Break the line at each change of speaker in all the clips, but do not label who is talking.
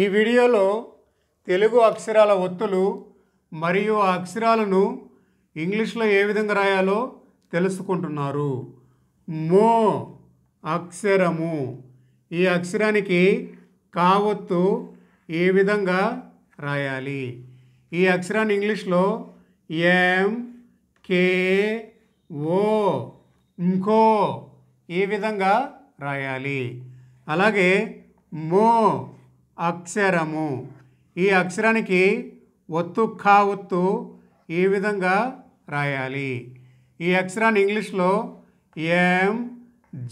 ఈ వీడియోలో తెలుగు అక్షరాల ఒత్తులు మరియు ఆ అక్షరాలను ఇంగ్లీష్లో ఏ విధంగా రాయాలో తెలుసుకుంటున్నారు మో అక్షరము ఈ అక్షరానికి కావొత్తు ఏ విధంగా రాయాలి ఈ అక్షరాన్ని ఇంగ్లీష్లో ఎం కే ఓ ఇంకో ఈ విధంగా రాయాలి అలాగే మో అక్షరము ఈ అక్షరానికి ఒత్తు ఖా ఒత్తు ఈ విధంగా రాయాలి ఈ అక్షరాన్ని ఇంగ్లీష్లో M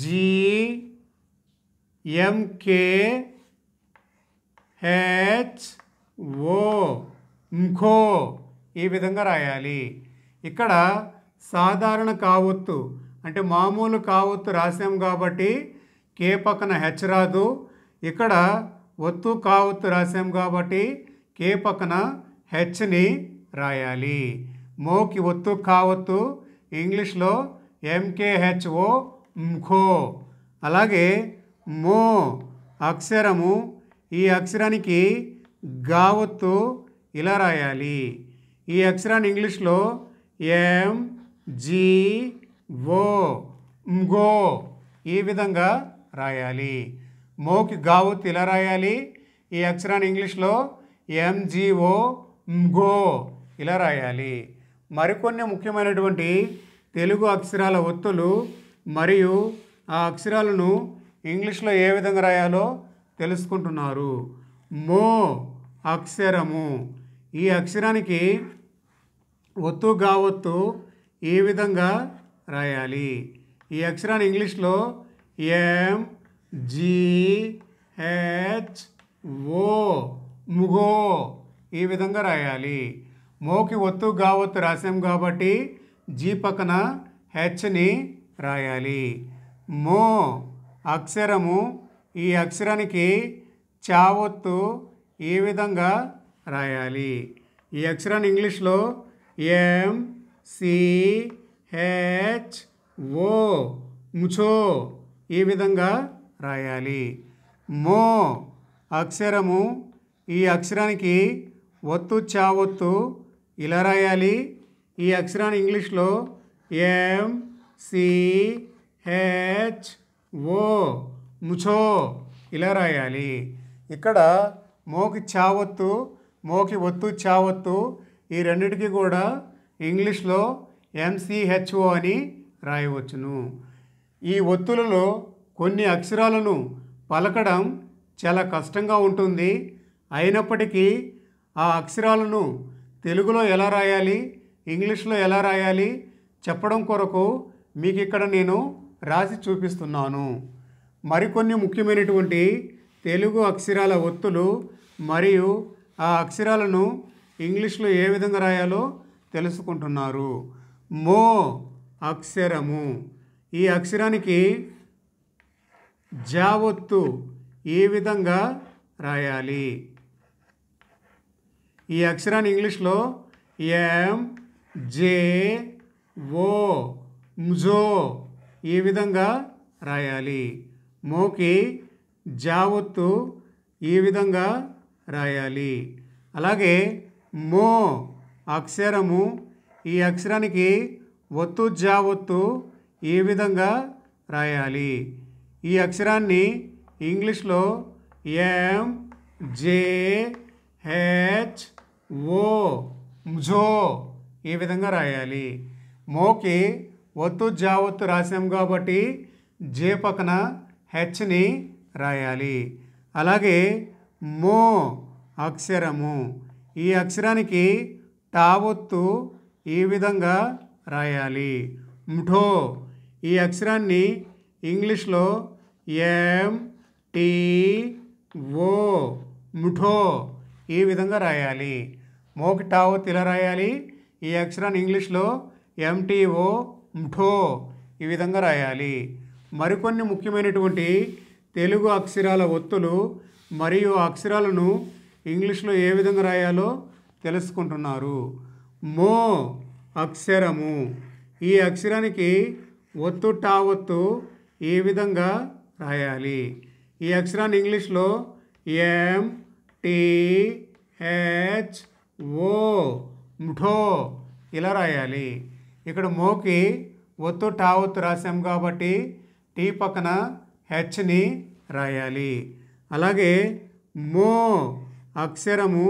G M K H O ఇంకో ఈ విధంగా రాయాలి ఇక్కడ సాధారణ కావొత్తు అంటే మామూలు కావొత్తు రాసాం కాబట్టి కే పక్కన హెచ్ రాదు ఇక్కడ ఒత్తు కావత్తు రాసాం కాబట్టి కే పక్కన హెచ్ని రాయాలి మోకి ఒత్తు కావత్తు ఇంగ్లీష్లో ఎంకేహెచ్ఓ ఖో అలాగే మో అక్షరము ఈ అక్షరానికి గావత్తు ఇలా రాయాలి ఈ అక్షరాన్ని ఇంగ్లీష్లో ఎం జీ ఓ గో ఈ విధంగా రాయాలి మోకి గావు తిలరాయాలి రాయాలి ఈ అక్షరాన్ని ఇంగ్లీష్లో ఎంజిఓ గో ఇలా రాయాలి మరికొన్ని ముఖ్యమైనటువంటి తెలుగు అక్షరాల ఒత్తులు మరియు ఆ అక్షరాలను ఇంగ్లీష్లో ఏ విధంగా రాయాలో తెలుసుకుంటున్నారు మో అక్షరము ఈ అక్షరానికి ఒత్తు గావొత్తు ఈ విధంగా రాయాలి ఈ అక్షరాన్ని ఇంగ్లీష్లో ఎం జీహెచ్ ఓ ముగో ఈ విధంగా రాయాలి మోకి ఒత్తు గావత్తు రాసాం కాబట్టి జీ పక్కన హెచ్ని రాయాలి మో అక్షరము ఈ అక్షరానికి చావొత్తు ఈ విధంగా రాయాలి ఈ అక్షరాన్ని ఇంగ్లీష్లో ఎం సి హెచ్ ఓ ముచో ఈ విధంగా రాయాలి మో అక్షరము ఈ అక్షరానికి ఒత్తు చావొత్తు ఇలా రాయాలి ఈ అక్షరాన్ని ఇంగ్లీష్లో ఎం సి హెచ్ ఓ ముచో ఇలా రాయాలి ఇక్కడ మోకి చావొత్తు మోకి ఒత్తు చావొత్తు ఈ రెండింటికి కూడా ఇంగ్లీష్లో ఎంసీహెచ్ఓ అని రాయవచ్చును ఈ ఒత్తులలో కొన్ని అక్షరాలను పలకడం చాలా కష్టంగా ఉంటుంది అయినప్పటికీ ఆ అక్షరాలను తెలుగులో ఎలా రాయాలి ఇంగ్లీష్లో ఎలా రాయాలి చెప్పడం కొరకు మీకు ఇక్కడ నేను రాసి చూపిస్తున్నాను మరికొన్ని ముఖ్యమైనటువంటి తెలుగు అక్షరాల ఒత్తులు మరియు ఆ అక్షరాలను ఇంగ్లీష్లో ఏ విధంగా రాయాలో తెలుసుకుంటున్నారు మో అక్షరము ఈ అక్షరానికి జావత్తు ఏ విధంగా రాయాలి ఈ అక్షరాన్ని ఇంగ్లీష్లో ఎం జే ఓ మ్జో ఈ విధంగా రాయాలి మోకి జావత్తు ఈ విధంగా రాయాలి అలాగే మో అక్షరము ఈ అక్షరానికి ఒత్తు జావత్తు ఈ విధంగా రాయాలి ఈ అక్షరాన్ని ఇంగ్లీష్లో ఎం జే హెచ్ ఓ జో ఈ విధంగా రాయాలి మోకి ఒత్తు జావత్తు రాసాం కాబట్టి జే పక్కన హెచ్ని రాయాలి అలాగే మో అక్షరము ఈ అక్షరానికి తావొత్తు ఈ విధంగా రాయాలి ముఠో ఈ అక్షరాన్ని ఇంగ్లీష్లో ఓ ముఠో ఈ విధంగా రాయాలి మోకిటావో ఇలా రాయాలి ఈ అక్షరాన్ని ఇంగ్లీష్లో ఎంటీఓ ముఠో ఈ విధంగా రాయాలి మరికొన్ని ముఖ్యమైనటువంటి తెలుగు అక్షరాల ఒత్తులు మరియు అక్షరాలను ఇంగ్లీష్లో ఏ విధంగా రాయాలో తెలుసుకుంటున్నారు మో అక్షరము ఈ అక్షరానికి ఒత్తు టావొత్తు ఈ విధంగా రాయాలి ఈ అక్షరాన్ని ఇంగ్లీష్లో ఎం టీహెచ్ ఓ ముఠో ఇలా రాయాలి ఇక్కడ మోకి ఒత్తు ఒత్తు రాసాం కాబట్టి టీ పక్కన హెచ్ని రాయాలి అలాగే మో అక్షరము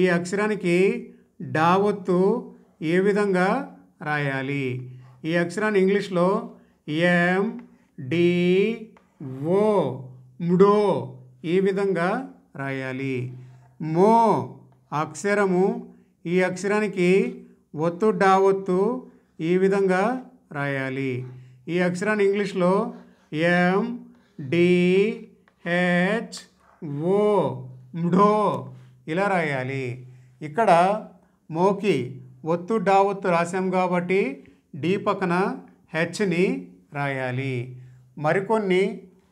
ఈ అక్షరానికి ఒత్తు ఏ విధంగా రాయాలి ఈ అక్షరాన్ని ఇంగ్లీష్లో ఎం డి ఓ ముడో ఈ విధంగా రాయాలి మో అక్షరము ఈ అక్షరానికి ఒత్తు డా ఒత్తు ఈ విధంగా రాయాలి ఈ అక్షరాన్ని ఇంగ్లీష్లో ఎం డి హెచ్ ఓ మ్డో ఇలా రాయాలి ఇక్కడ మోకి ఒత్తు డా ఒత్తు రాశాం కాబట్టి డి పక్కన హెచ్ని రాయాలి మరికొన్ని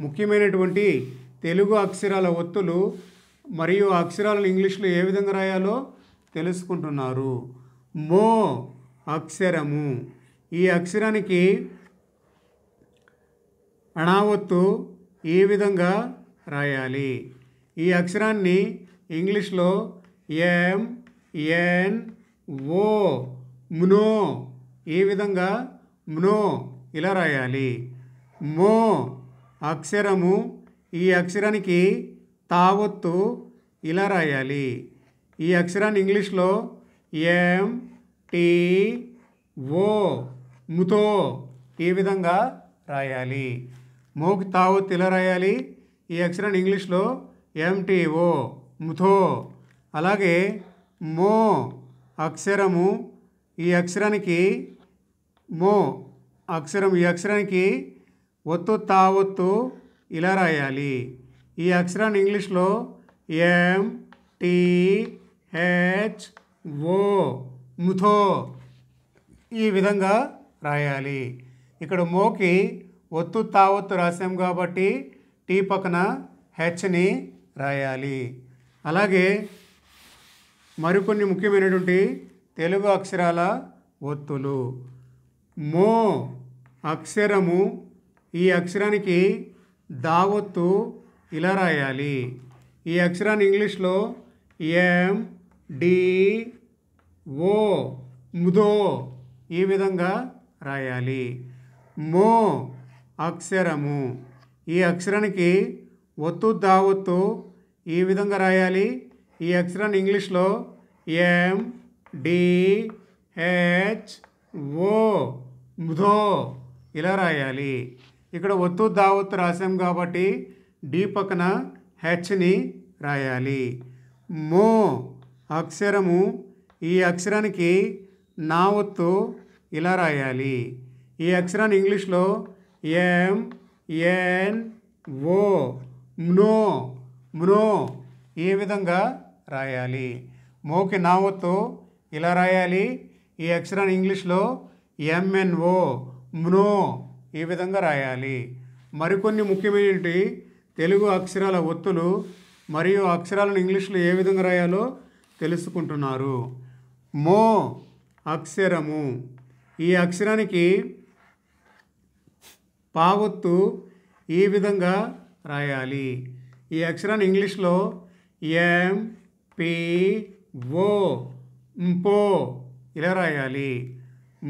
ముఖ్యమైనటువంటి తెలుగు అక్షరాల ఒత్తులు మరియు అక్షరాలను ఇంగ్లీష్లో ఏ విధంగా రాయాలో తెలుసుకుంటున్నారు మో అక్షరము ఈ అక్షరానికి అణావత్తు ఈ విధంగా రాయాలి ఈ అక్షరాన్ని ఇంగ్లీష్లో ఎం ఎన్ ఓ మ్నో ఈ విధంగా మ్నో ఇలా రాయాలి మో అక్షరము ఈ అక్షరానికి తావొత్తు ఇలా రాయాలి ఈ అక్షరాన్ని ఇంగ్లీష్లో ఎం టీ ఓ ముతో ఈ విధంగా రాయాలి మోకి తావొత్తు ఇలా రాయాలి ఈ అక్షరాన్ని ఇంగ్లీష్లో ఎంటీఓ ముథో అలాగే మో అక్షరము ఈ అక్షరానికి మో అక్షరం ఈ అక్షరానికి ఒత్తు తావొత్తు ఇలా రాయాలి ఈ అక్షరాన్ని ఇంగ్లీష్లో ఎం టీ హెచ్ ఓ ముథో ఈ విధంగా రాయాలి ఇక్కడ మోకి ఒత్తు తావొత్తు రాసాం కాబట్టి టీ పక్కన హెచ్ని రాయాలి అలాగే మరికొన్ని ముఖ్యమైనటువంటి తెలుగు అక్షరాల ఒత్తులు మో అక్షరము ఈ అక్షరానికి దావత్తు ఇలా రాయాలి ఈ అక్షరాన్ని ఇంగ్లీష్లో ఎం డి ఓ ముదో ఈ విధంగా రాయాలి మో అక్షరము ఈ అక్షరానికి ఒత్తు దావత్తు ఈ విధంగా రాయాలి ఈ అక్షరాన్ని ఇంగ్లీష్లో ఎం డి హెచ్ ఓ ముదో ఇలా రాయాలి ఇక్కడ ఒత్తు దావత్ రాసాం కాబట్టి డి పక్కన హెచ్ని రాయాలి మో అక్షరము ఈ అక్షరానికి నా ఒత్తు ఇలా రాయాలి ఈ అక్షరాన్ని ఇంగ్లీష్లో ఎం ఎన్ ఓ మ్నో మ్నో ఈ విధంగా రాయాలి మోకి నా ఒత్తు ఇలా రాయాలి ఈ అక్షరాన్ని ఇంగ్లీష్లో ఎంఎన్ఓ మ్నో ఈ విధంగా రాయాలి మరికొన్ని ముఖ్యమైనటి తెలుగు అక్షరాల ఒత్తులు మరియు అక్షరాలను ఇంగ్లీష్లో ఏ విధంగా రాయాలో తెలుసుకుంటున్నారు మో అక్షరము ఈ అక్షరానికి పావొత్తు ఈ విధంగా రాయాలి ఈ అక్షరాన్ని ఇంగ్లీష్లో ఎం పి ఓ పో ఇలా రాయాలి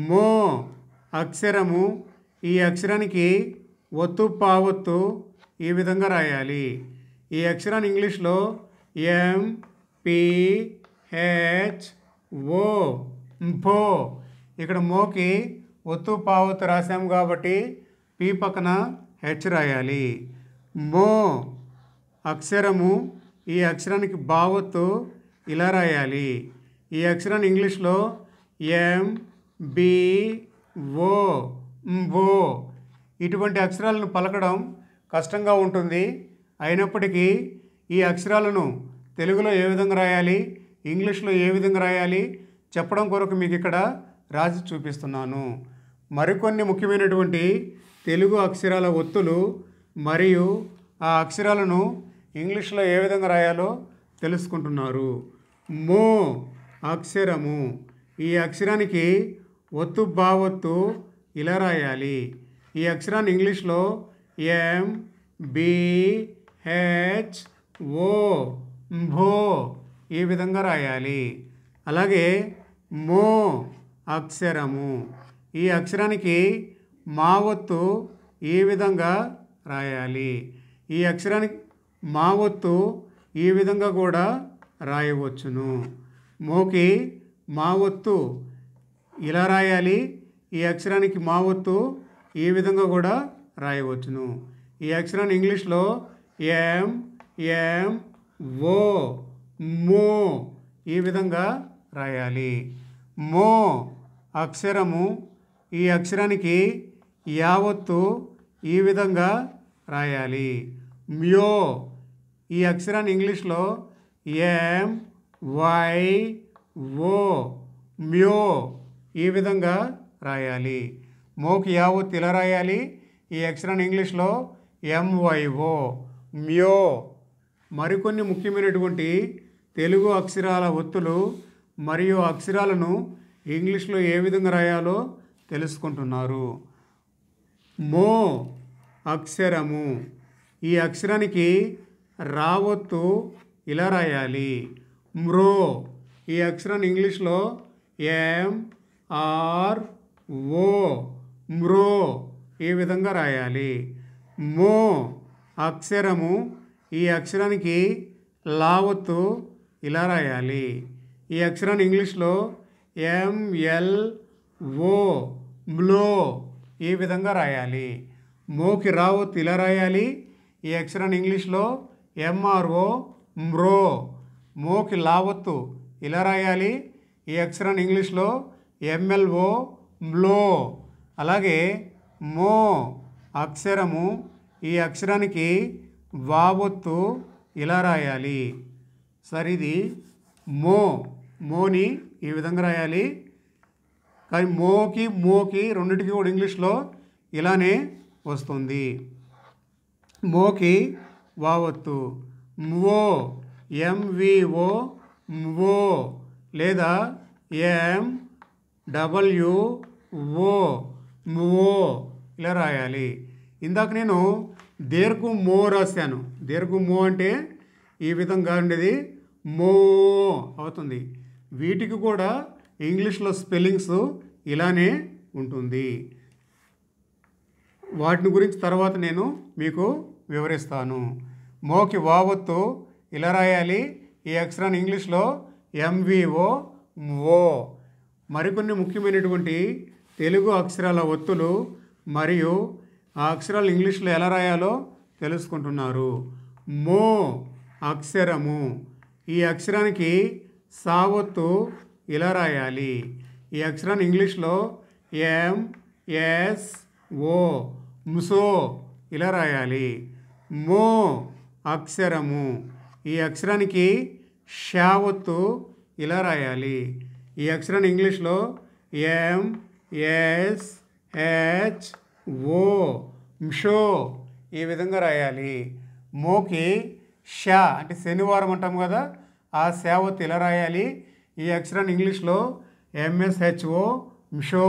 మో అక్షరము ఈ అక్షరానికి ఒత్తు పావొత్తు ఈ విధంగా రాయాలి ఈ అక్షరాన్ని ఇంగ్లీష్లో ఎం పి హెచ్ ఓ భో ఇక్కడ మోకి ఒత్తు పావొత్తు రాసాము కాబట్టి పి పక్కన హెచ్ రాయాలి మో అక్షరము ఈ అక్షరానికి బావొత్తు ఇలా రాయాలి ఈ అక్షరాన్ని ఇంగ్లీష్లో ఎం బి ఓ ఓ ఇటువంటి అక్షరాలను పలకడం కష్టంగా ఉంటుంది అయినప్పటికీ ఈ అక్షరాలను తెలుగులో ఏ విధంగా రాయాలి ఇంగ్లీష్లో ఏ విధంగా రాయాలి చెప్పడం కొరకు మీకు ఇక్కడ రాసి చూపిస్తున్నాను మరికొన్ని ముఖ్యమైనటువంటి తెలుగు అక్షరాల ఒత్తులు మరియు ఆ అక్షరాలను ఇంగ్లీష్లో ఏ విధంగా రాయాలో తెలుసుకుంటున్నారు మో అక్షరము ఈ అక్షరానికి ఒత్తు బావొత్తు ఇలా రాయాలి ఈ అక్షరాన్ని ఇంగ్లీష్లో ఎం బి హెచ్ ఓ భో ఈ విధంగా రాయాలి అలాగే మో అక్షరము ఈ అక్షరానికి మా ఒత్తు ఈ విధంగా రాయాలి ఈ అక్షరానికి మా ఒత్తు ఈ విధంగా కూడా రాయవచ్చును మోకి మా ఒత్తు ఇలా రాయాలి ఈ అక్షరానికి మా ఒత్తు ఈ విధంగా కూడా రాయవచ్చును ఈ అక్షరాన్ని ఇంగ్లీష్లో ఎం ఎం ఓ మో ఈ విధంగా రాయాలి మో అక్షరము ఈ అక్షరానికి యావత్తు ఈ విధంగా రాయాలి మ్యో ఈ అక్షరాన్ని ఇంగ్లీష్లో ఎం వై ఓ మ్యో ఈ విధంగా రాయాలి మోకి యావో ఇలా రాయాలి ఈ అక్షరాన్ని ఇంగ్లీష్లో ఎంవైఓ మ్యో మరికొన్ని ముఖ్యమైనటువంటి తెలుగు అక్షరాల ఒత్తులు మరియు అక్షరాలను ఇంగ్లీష్లో ఏ విధంగా రాయాలో తెలుసుకుంటున్నారు మో అక్షరము ఈ అక్షరానికి రావత్తు ఇలా రాయాలి మ్రో ఈ అక్షరాన్ని ఇంగ్లీష్లో ఎం ఆర్ ఓ మ్రో ఈ విధంగా రాయాలి మో అక్షరము ఈ అక్షరానికి లావత్తు ఇలా రాయాలి ఈ అక్షరాన్ని ఇంగ్లీష్లో ఎంఎల్ ఓ మ్లో ఈ విధంగా రాయాలి మోకి రావత్ ఇలా రాయాలి ఈ అక్షరాన్ని ఇంగ్లీష్లో ఎంఆర్ఓ మ్రో మోకి లావత్తు ఇలా రాయాలి ఈ అక్షరాన్ని ఇంగ్లీష్లో ఎంఎల్ఓ మ్లో అలాగే మో అక్షరము ఈ అక్షరానికి వావొత్తు ఇలా రాయాలి సరిది ఇది మో మోని ఈ విధంగా రాయాలి కానీ మోకి మోకి రెండింటికి కూడా ఇంగ్లీష్లో ఇలానే వస్తుంది మోకి వావొత్తు మ్వో ఎంవిఓ మ్వో లేదా ఎం డబ్ల్యూ ఓ ఓ ఇలా రాయాలి ఇందాక నేను దీర్ఘం మో రాశాను దీర్ఘం మో అంటే ఈ విధంగా ఉండేది మో అవుతుంది వీటికి కూడా ఇంగ్లీష్లో స్పెల్లింగ్స్ ఇలానే ఉంటుంది వాటిని గురించి తర్వాత నేను మీకు వివరిస్తాను మోకి వావత్తు ఇలా రాయాలి ఈ అక్షరాన్ని ఇంగ్లీష్లో ఎంవిఓ ఓ మరికొన్ని ముఖ్యమైనటువంటి తెలుగు అక్షరాల ఒత్తులు మరియు ఆ అక్షరాలు ఇంగ్లీష్లో ఎలా రాయాలో తెలుసుకుంటున్నారు మో అక్షరము ఈ అక్షరానికి సా ఒత్తు ఇలా రాయాలి ఈ అక్షరాన్ని ఇంగ్లీష్లో ఎం ఎస్ ఓ ముసో ఇలా రాయాలి మో అక్షరము ఈ అక్షరానికి షా ఒత్తు ఇలా రాయాలి ఈ అక్షరాన్ని ఇంగ్లీష్లో ఎం ఎస్ హెచ్ ఓ షో ఈ విధంగా రాయాలి మోకి షా అంటే శనివారం అంటాం కదా ఆ శావత్ ఇలా రాయాలి ఈ అక్షరాన్ని ఇంగ్లీష్లో ఎంఎస్హెచ్ఓ షో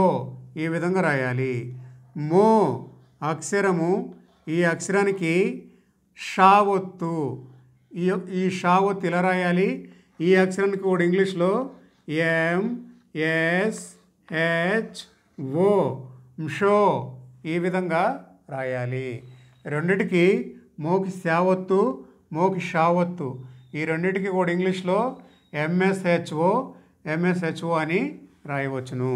ఈ విధంగా రాయాలి మో అక్షరము ఈ అక్షరానికి షావత్తు ఈ ఈ షావత్తు ఇలా రాయాలి ఈ అక్షరానికి కూడా ఇంగ్లీష్లో ఎం ఎస్ హెచ్ ఓ షో ఈ విధంగా రాయాలి రెండిటికి మోకి శావత్తు మోకి షావత్తు ఈ రెండిటికి కూడా ఇంగ్లీష్లో ఎంఎస్హెచ్ఓ ఎంఎస్హెచ్ఓ అని రాయవచ్చును